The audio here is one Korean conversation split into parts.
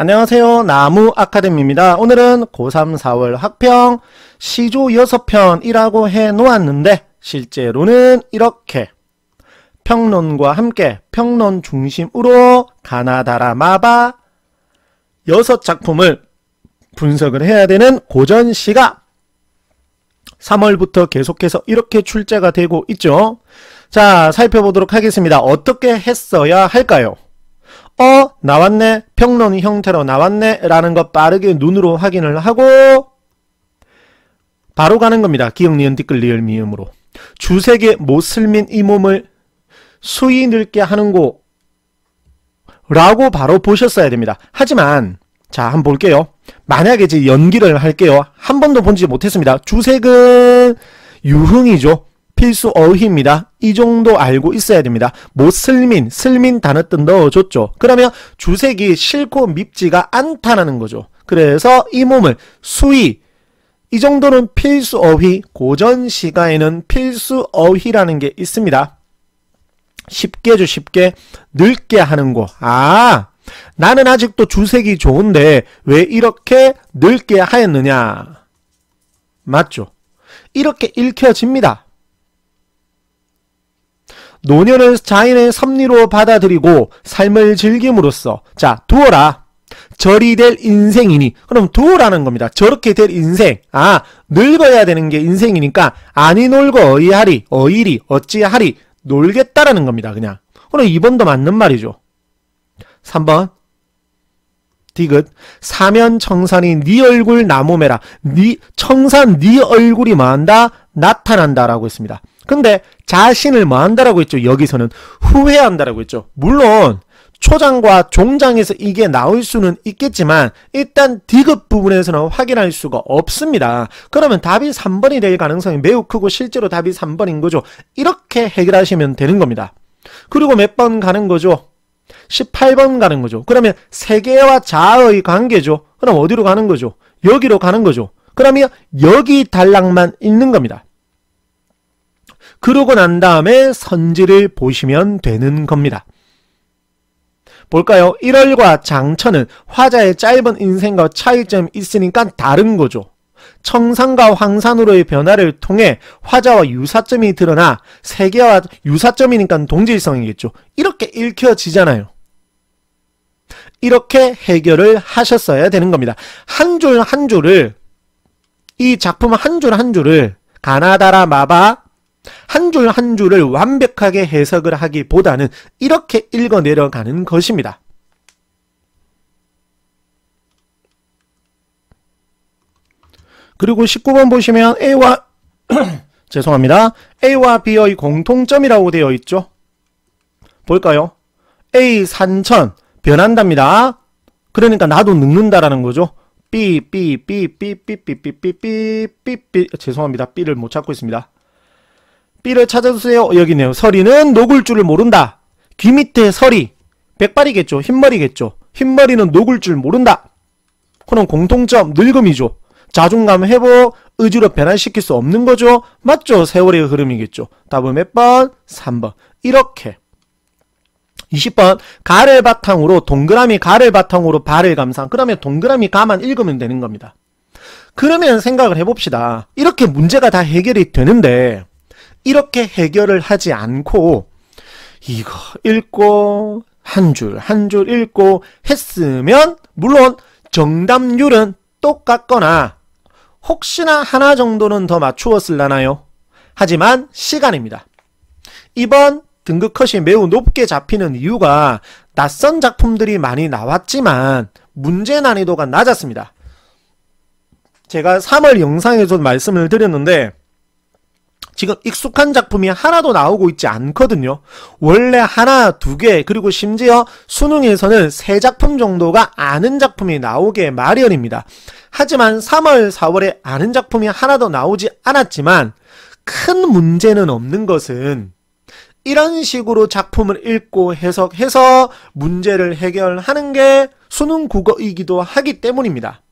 안녕하세요. 나무 아카데미입니다. 오늘은 고3 4월 학평 시조 6편이라고 해 놓았는데 실제로는 이렇게 평론과 함께 평론 중심으로 가나다라 마바 6작품을 분석을 해야 되는 고전 시가 3월부터 계속해서 이렇게 출제가 되고 있죠. 자, 살펴보도록 하겠습니다. 어떻게 했어야 할까요? 어 나왔네 평론 형태로 나왔네 라는 것 빠르게 눈으로 확인을 하고 바로 가는 겁니다. 기억, 니은, 댓글, 리얼 미음으로. 주색의 모슬민 이 몸을 수위 늙게 하는곳 라고 바로 보셨어야 됩니다. 하지만 자 한번 볼게요. 만약에 이제 연기를 할게요. 한 번도 본지 못했습니다. 주색은 유흥이죠. 필수 어휘입니다. 이 정도 알고 있어야 됩니다. 모슬민, 뭐 슬민 단어 뜬 넣어줬죠. 그러면 주색이 싫고 밉지가 않다는 거죠. 그래서 이 몸을 수위이 정도는 필수 어휘, 고전 시가에는 필수 어휘라는 게 있습니다. 쉽게 주 쉽게 늙게 하는 거. 아, 나는 아직도 주색이 좋은데 왜 이렇게 늙게 하였느냐. 맞죠? 이렇게 읽혀집니다. 노년은 자인의 섭리로 받아들이고 삶을 즐김으로써 자 두어라 절이 될 인생이니 그럼 두어라는 겁니다. 저렇게 될 인생 아 늙어야 되는 게 인생이니까 아니 놀고 어이하리 어이리 어찌하리 놀겠다라는 겁니다. 그냥 그럼 2번도 맞는 말이죠. 3번 디귿 사면 청산이 네 얼굴 나무매라 네 청산 네 얼굴이 만다 나타난다라고 했습니다. 근데 자신을 뭐 한다라고 했죠. 여기서는 후회한다라고 했죠. 물론 초장과 종장에서 이게 나올 수는 있겠지만 일단 D급 부분에서는 확인할 수가 없습니다. 그러면 답이 3번이 될 가능성이 매우 크고 실제로 답이 3번인 거죠. 이렇게 해결하시면 되는 겁니다. 그리고 몇 번 가는 거죠? 18번 가는 거죠. 그러면 세계와 자아의 관계죠. 그럼 어디로 가는 거죠? 여기로 가는 거죠. 그러면 여기 단락만 있는 겁니다. 그러고 난 다음에 선지를 보시면 되는 겁니다. 볼까요? 1월과 장천은 화자의 짧은 인생과 차이점이 있으니까 다른 거죠. 청산과 황산으로의 변화를 통해 화자와 유사점이 드러나 세계와 유사점이니까 동질성이겠죠. 이렇게 읽혀지잖아요. 이렇게 해결을 하셨어야 되는 겁니다. 한 줄한 한 줄을 이 작품 한 줄한 한 줄을 가나다라 마바 한줄한 줄을 완벽하게 해석을 하기보다는 이렇게 읽어 내려가는 것입니다. 그리고 19번 보시면 A와 죄송합니다. A와 B의 공통점이라고 되어 있죠. 볼까요? A 산천 변한답니다. 그러니까 나도 늙는다라는 거죠. B B B B B B B B B B 죄송합니다. B를 못 찾고 있습니다. B를 찾아주세요. 여기네요. 서리는 녹을 줄을 모른다. 귀 밑에 서리. 백발이겠죠. 흰머리겠죠. 흰머리는 녹을 줄 모른다. 그럼 공통점 늙음이죠. 자존감 회복, 의지로 변환시킬 수 없는 거죠. 맞죠? 세월의 흐름이겠죠. 답은 몇 번? 3번. 이렇게. 20번 가를 바탕으로 동그라미 가를 바탕으로 발을 감상 그러면 동그라미 가만 읽으면 되는 겁니다. 그러면 생각을 해봅시다. 이렇게 문제가 다 해결이 되는데 이렇게 해결을 하지 않고 이거 읽고 한 줄 한 줄 읽고 했으면 물론 정답률은 똑같거나 혹시나 하나 정도는 더 맞추었을라나요? 하지만 시간입니다. 이번 등급 컷이 매우 높게 잡히는 이유가 낯선 작품들이 많이 나왔지만 문제 난이도가 낮았습니다. 제가 3월 영상에서 말씀을 드렸는데 지금 익숙한 작품이 하나도 나오고 있지 않거든요. 원래 하나, 두 개, 그리고 심지어 수능에서는 세 작품 정도가 아는 작품이 나오게 마련입니다. 하지만 3월, 4월에 아는 작품이 하나도 나오지 않았지만 큰 문제는 없는 것은 이런 식으로 작품을 읽고 해석해서 문제를 해결하는 게 수능 국어이기도 하기 때문입니다.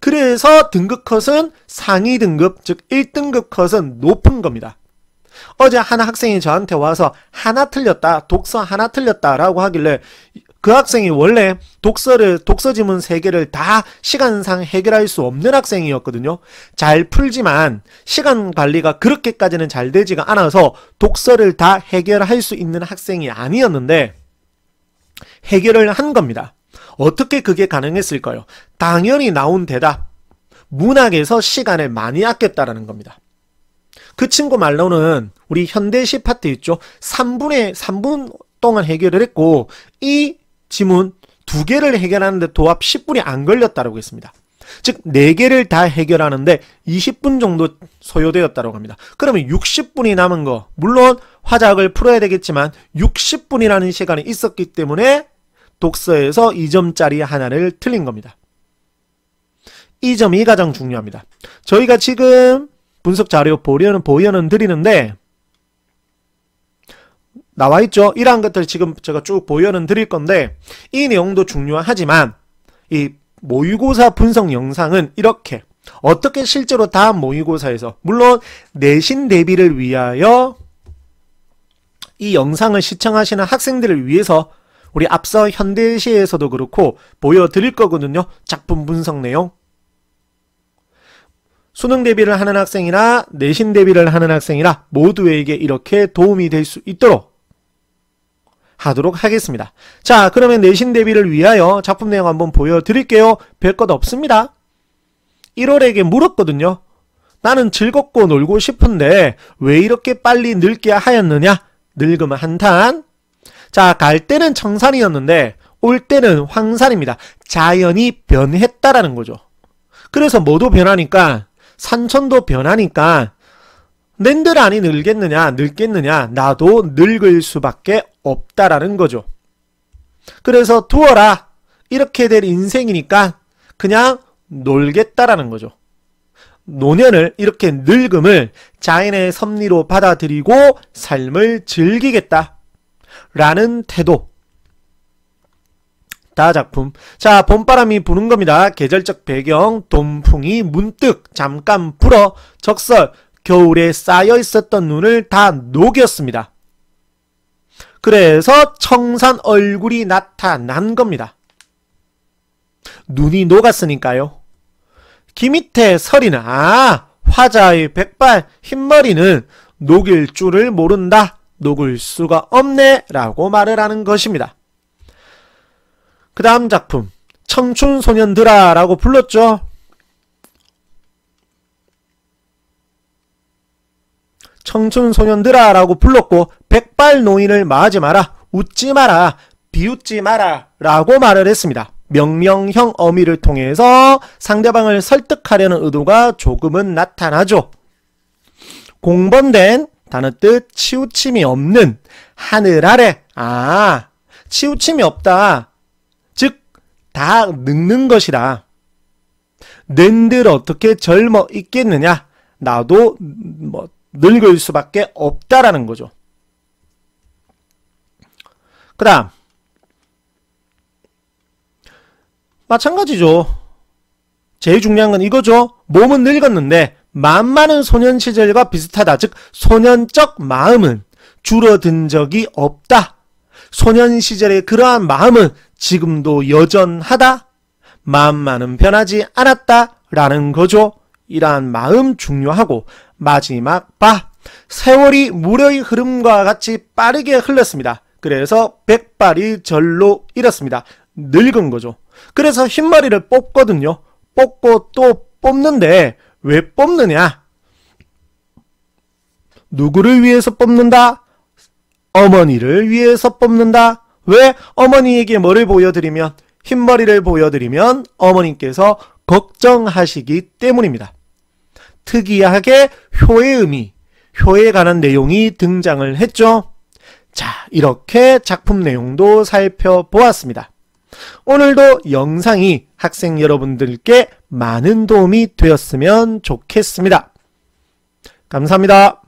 그래서 등급 컷은 상위 등급, 즉 1등급 컷은 높은 겁니다. 어제 한 학생이 저한테 와서 하나 틀렸다, 독서 하나 틀렸다라고 하길래 그 학생이 원래 독서를 독서 지문 3 개를 다 시간상 해결할 수 없는 학생이었거든요. 잘 풀지만 시간 관리가 그렇게까지는 잘 되지가 않아서 독서를 다 해결할 수 있는 학생이 아니었는데 해결을 한 겁니다. 어떻게 그게 가능했을까요? 당연히 나온 대답. 문학에서 시간을 많이 아꼈다라는 겁니다. 그 친구 말로는 우리 현대시 파트 있죠? 3분의 3분 동안 해결을 했고 이 지문 두 개를 해결하는데 도합 10분이 안걸렸다고 했습니다. 즉 4개를 다 해결하는데 20분 정도 소요되었다고 합니다. 그러면 60분이 남은 거 물론 화작을 풀어야 되겠지만 60분이라는 시간이 있었기 때문에 독서에서 2점짜리 하나를 틀린 겁니다. 이 점이 가장 중요합니다. 저희가 지금 분석 자료 보려는 보여는 드리는데 나와 있죠. 이러한 것들 지금 제가 쭉 보여는 드릴 건데 이 내용도 중요하지만 이 모의고사 분석 영상은 이렇게 어떻게 실제로 다음 모의고사에서 물론 내신 대비를 위하여 이 영상을 시청하시는 학생들을 위해서 우리 앞서 현대시에서도 그렇고 보여드릴 거거든요. 작품 분석 내용. 수능 대비를 하는 학생이나 내신 대비를 하는 학생이나 모두에게 이렇게 도움이 될 수 있도록 하도록 하겠습니다. 자 그러면 내신 대비를 위하여 작품 내용 한번 보여드릴게요. 별것 없습니다. 1월에게 물었거든요. 나는 즐겁고 놀고 싶은데 왜 이렇게 빨리 늙게 하였느냐? 늙으면 한탄 자, 갈 때는 청산이었는데 올 때는 황산입니다. 자연이 변했다라는 거죠. 그래서 뭐도 변하니까 산천도 변하니까 낸드란니늙겠느냐 늙겠느냐 나도 늙을 수밖에 없다라는 거죠. 그래서 두어라 이렇게 될 인생이니까 그냥 놀겠다라는 거죠. 노년을 이렇게 늙음을 자연의 섭리로 받아들이고 삶을 즐기겠다. 라는 태도 다 작품 자 봄바람이 부는 겁니다 계절적 배경 돈풍이 문득 잠깐 불어 적설 겨울에 쌓여 있었던 눈을 다 녹였습니다 그래서 청산 얼굴이 나타난 겁니다 눈이 녹았으니까요 기밑에 설이나 아, 화자의 백발 흰머리는 녹일 줄을 모른다 녹을 수가 없네 라고 말을 하는 것입니다. 그 다음 작품 청춘 소년들아 라고 불렀죠. 청춘 소년들아 라고 불렀고 백발 노인을 마하지 마라 웃지 마라 비웃지 마라 라고 말을 했습니다. 명령형 어미를 통해서 상대방을 설득하려는 의도가 조금은 나타나죠. 공범된 단어 뜻 치우침이 없는 하늘 아래 아 치우침이 없다 즉 다 늙는 것이다 낸들 어떻게 젊어 있겠느냐 나도 뭐 늙을 수밖에 없다라는 거죠 그 다음 마찬가지죠 제일 중요한 건 이거죠 몸은 늙었는데 만만은 소년 시절과 비슷하다. 즉 소년적 마음은 줄어든 적이 없다. 소년 시절의 그러한 마음은 지금도 여전하다. 만만은 변하지 않았다. 라는 거죠. 이러한 마음 중요하고 마지막 바 세월이 무 물의 흐름과 같이 빠르게 흘렀습니다. 그래서 백발이 절로 잃었습니다. 늙은 거죠. 그래서 흰머리를 뽑거든요. 뽑고 또 뽑는데 왜 뽑느냐? 누구를 위해서 뽑는다? 어머니를 위해서 뽑는다. 왜 어머니에게 뭐를 보여드리면 흰머리를 보여드리면 어머님께서 걱정하시기 때문입니다. 특이하게 효의 의미, 효에 관한 내용이 등장을 했죠. 자, 이렇게 작품 내용도 살펴보았습니다. 오늘도 영상이 학생 여러분들께 많은 도움이 되었으면 좋겠습니다. 감사합니다.